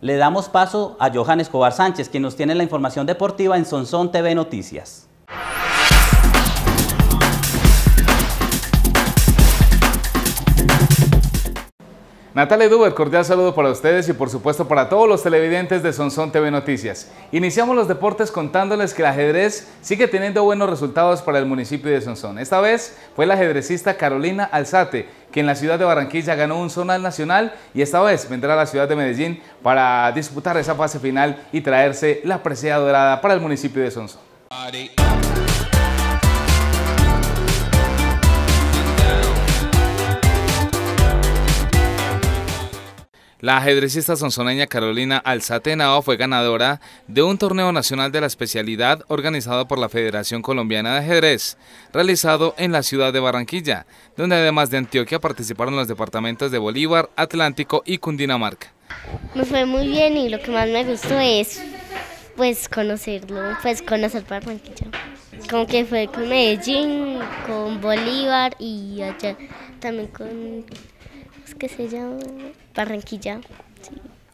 Le damos paso a Johan Escobar Sánchez, quien nos tiene la información deportiva en Sonsón TV Noticias. Natalia Duber, cordial saludo para ustedes y por supuesto para todos los televidentes de Sonsón TV Noticias. Iniciamos los deportes contándoles que el ajedrez sigue teniendo buenos resultados para el municipio de Sonsón. Esta vez fue la ajedrecista Carolina Alzate, que en la ciudad de Barranquilla ganó un zonal nacional y esta vez vendrá a la ciudad de Medellín para disputar esa fase final y traerse la presea dorada para el municipio de Sonsón. La ajedrecista sonsoneña Carolina Alzatenao fue ganadora de un torneo nacional de la especialidad organizado por la Federación Colombiana de Ajedrez, realizado en la ciudad de Barranquilla, donde además de Antioquia participaron los departamentos de Bolívar, Atlántico y Cundinamarca. Me fue muy bien y lo que más me gustó es pues conocerlo, pues conocer Barranquilla. Como que fue con Medellín, con Bolívar y allá también con que se llama Barranquilla.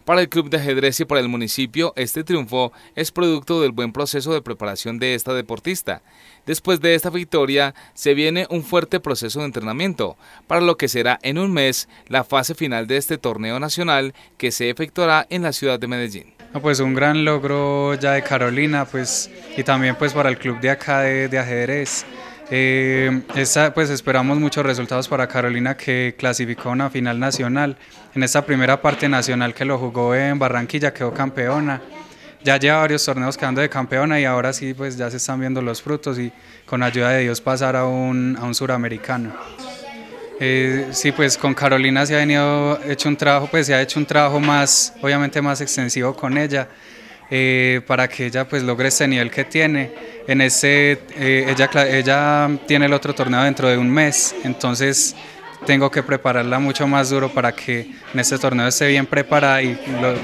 Para el Club de Ajedrez y para el municipio, este triunfo es producto del buen proceso de preparación de esta deportista. Después de esta victoria, se viene un fuerte proceso de entrenamiento, para lo que será en un mes la fase final de este torneo nacional que se efectuará en la ciudad de Medellín. pues un gran logro ya de Carolina pues, y también pues para el Club de acá de, de Ajedrez. Eh, pues esperamos muchos resultados para Carolina que clasificó a una final nacional. En esta primera parte nacional que lo jugó en Barranquilla quedó campeona. Ya lleva varios torneos quedando de campeona y ahora sí pues ya se están viendo los frutos y con ayuda de Dios pasar a un, a un suramericano. Eh, sí, pues con Carolina se ha venido hecho un trabajo, pues se ha hecho un trabajo más, obviamente más extensivo con ella. Eh, para que ella pues logre ese nivel que tiene. En ese, eh, ella, ella tiene el otro torneo dentro de un mes, entonces tengo que prepararla mucho más duro para que en ese torneo esté bien preparada y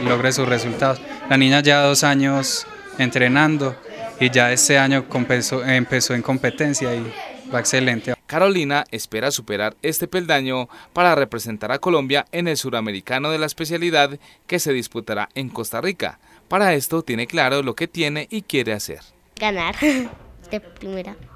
logre sus resultados. La niña ya dos años entrenando y ya este año empezó en competencia y va excelente. Carolina espera superar este peldaño para representar a Colombia en el suramericano de la especialidad que se disputará en Costa Rica. Para esto tiene claro lo que tiene y quiere hacer. Ganar de primera.